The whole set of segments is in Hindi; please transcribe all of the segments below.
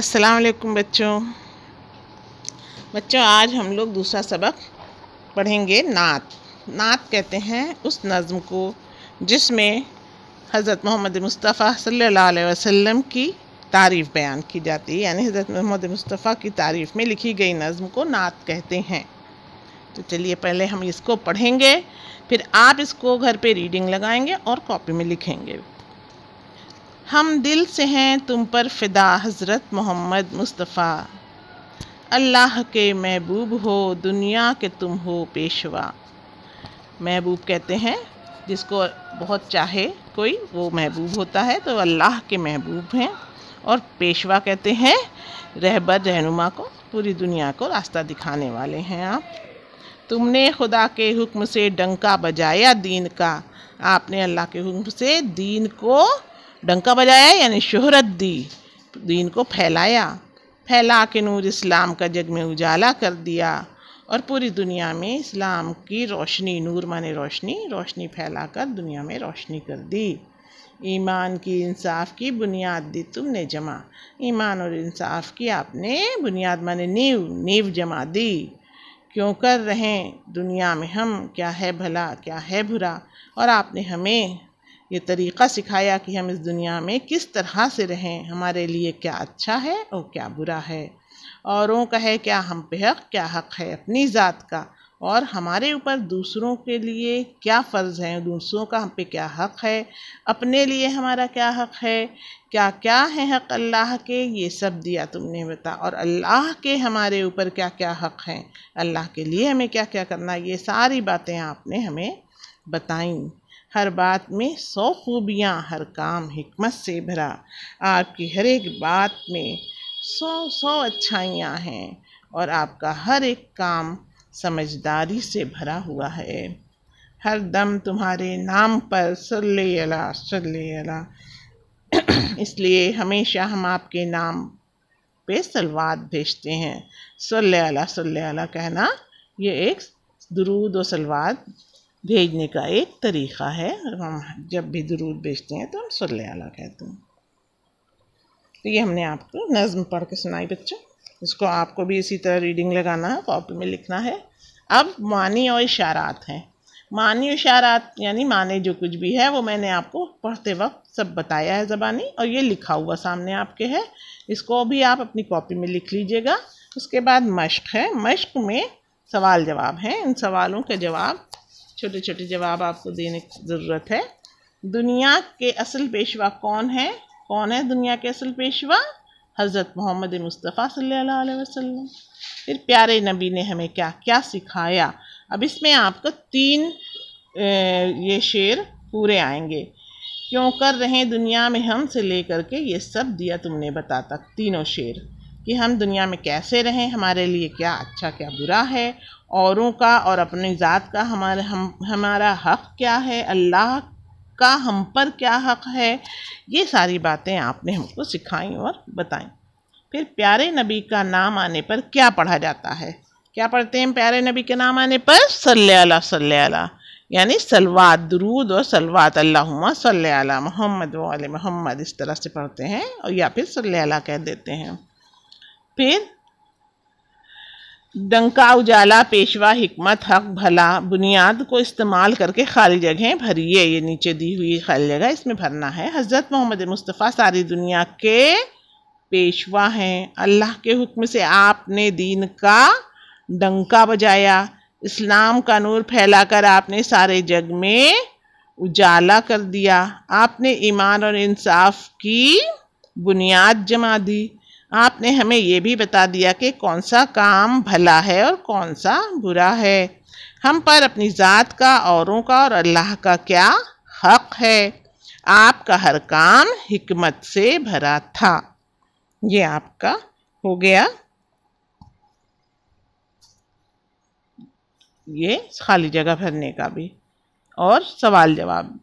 अस्सलाम वालेकुम बच्चों बच्चों आज हम लोग दूसरा सबक पढ़ेंगे नात नात कहते हैं उस नज़म को जिसमें हज़रत मोहम्मद मुस्तफ़ा सल्लल्लाहु अलैहि वसल्लम की तारीफ़ बयान की जाती है यानी हज़रत मोहम्मद मुस्तफ़ा की तारीफ़ में लिखी गई नज़म को नात कहते हैं तो चलिए पहले हम इसको पढ़ेंगे फिर आप इसको घर पे रीडिंग लगाएंगे और कॉपी में लिखेंगे हम दिल से हैं तुम पर फ़िदा हज़रत मोहम्मद मुस्तफ़ा अल्लाह के महबूब हो दुनिया के तुम हो पेशवा महबूब कहते हैं जिसको बहुत चाहे कोई वो महबूब होता है तो अल्लाह के महबूब हैं और पेशवा कहते हैं रहबर रहनुमा को पूरी दुनिया को रास्ता दिखाने वाले हैं आप तुमने खुदा के हुक्म से डंका बजाया दीन का आपने अल्लाह के हुक्म से दीन को डंका बजाया यानी शोहरत दी दीन को फैलाया फैला के नूर इस्लाम का जग में उजाला कर दिया और पूरी दुनिया में इस्लाम की रोशनी नूर माने रोशनी रोशनी फैलाकर दुनिया में रोशनी कर दी ईमान की इंसाफ की बुनियाद दी तुमने जमा ईमान और इंसाफ की आपने बुनियाद माने नींव नींव जमा दी क्यों कर रहे दुनिया में हम क्या है भला क्या है बुरा और आपने हमें ये तरीक़ा सिखाया कि हम इस दुनिया में किस तरह से रहें हमारे लिए क्या अच्छा है और क्या बुरा है औरों का है क्या हम पे हक क्या हक है अपनी ज़ात का और हमारे ऊपर दूसरों के लिए क्या फ़र्ज़ है दूसरों का हम पे क्या हक़ है अपने लिए हमारा क्या हक़ है क्या क्या है हक़ अल्लाह के ये सब दिया तुमने बता और अल्लाह के हमारे ऊपर क्या क्या हक़ हैं अल्लाह के लिए हमें क्या क्या करना ये सारी बातें आपने हमें बताई हर बात में सौ खूबियाँ हर काम हिकमत से भरा आपकी हर एक बात में सौ सौ अच्छाइयाँ हैं और आपका हर एक काम समझदारी से भरा हुआ है हर दम तुम्हारे नाम पर सल्ले अला इसलिए हमेशा हम आपके नाम पे सलवाद भेजते हैं सल्ले अला कहना ये एक दरूद व सलवाद भेजने का एक तरीक़ा है हम जब भी दरूद भेजते हैं तो हम आला कहते हैं तो ये हमने आपको नज़म पढ़ के सुनाई बच्चों इसको आपको भी इसी तरह रीडिंग लगाना है कॉपी में लिखना है अब मानी और इशारात हैं मानी इशारात यानी माने जो कुछ भी है वो मैंने आपको पढ़ते वक्त सब बताया है ज़बानी और ये लिखा हुआ सामने आपके है इसको भी आप अपनी कॉपी में लिख लीजिएगा उसके बाद मश्क है मश्क में सवाल जवाब हैं इन सवालों के जवाब छोटे छोटे जवाब आपको देने की ज़रूरत है दुनिया के असल पेशवा कौन है कौन है दुनिया के असल पेशवा हज़रत मोहम्मद मुस्तफ़ा सल्लल्लाहु अलैहि वसल्लम फिर प्यारे नबी ने हमें क्या क्या सिखाया अब इसमें आपको तीन ये शेर पूरे आएंगे क्यों कर रहे हैं दुनिया में हम से लेकर के ये सब दिया तुमने बता तक तीनों शेर कि हम दुनिया में कैसे रहें हमारे लिए क्या अच्छा क्या बुरा है औरों का और अपनी ज़ात का हमारे हम हमारा हक़ क्या है अल्लाह का हम पर क्या हक़ है ये सारी बातें आपने हमको सिखाई और बताई फिर प्यारे नबी का नाम आने पर क्या पढ़ा जाता है क्या पढ़ते हैं प्यारे नबी के नाम आने पर सल्ला सल्ला यानी सलवात दरूद और सलवात सल सल्ला मोहम्मद वाल मोहम्मद इस तरह से पढ़ते हैं और या फिर सल्ला कह देते हैं फिर डंका उजाला पेशवा हमत हक भला बुनियाद को इस्तेमाल करके खाली जगह भरिए ये नीचे दी हुई खाली जगह इसमें भरना है हज़रत मोहम्मद मुस्तफ़ा सारी दुनिया के पेशवा हैं अल्लाह के हुक्म से आपने दीन का डंका बजाया इस्लाम का नूर फैलाकर आपने सारे जग में उजाला कर दिया आपने ईमान और इंसाफ की बुनियाद जमा दी आपने हमें ये भी बता दिया कि कौन सा काम भला है और कौन सा बुरा है हम पर अपनी ज़ात का औरों का और अल्लाह का क्या हक है आपका हर काम हमत से भरा था ये आपका हो गया ये खाली जगह भरने का भी और सवाल जवाब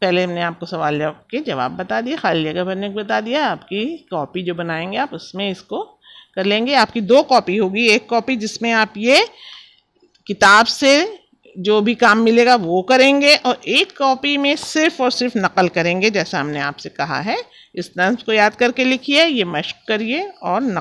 पहले हमने आपको सवाल के जवाब बता दिए खाली जगह भरने को बता दिया आपकी कॉपी जो बनाएंगे आप उसमें इसको कर लेंगे आपकी दो कॉपी होगी एक कॉपी जिसमें आप ये किताब से जो भी काम मिलेगा वो करेंगे और एक कॉपी में सिर्फ और सिर्फ नकल करेंगे जैसा हमने आपसे कहा है इस नंस को याद करके लिखिए ये मश्क करिए और नकल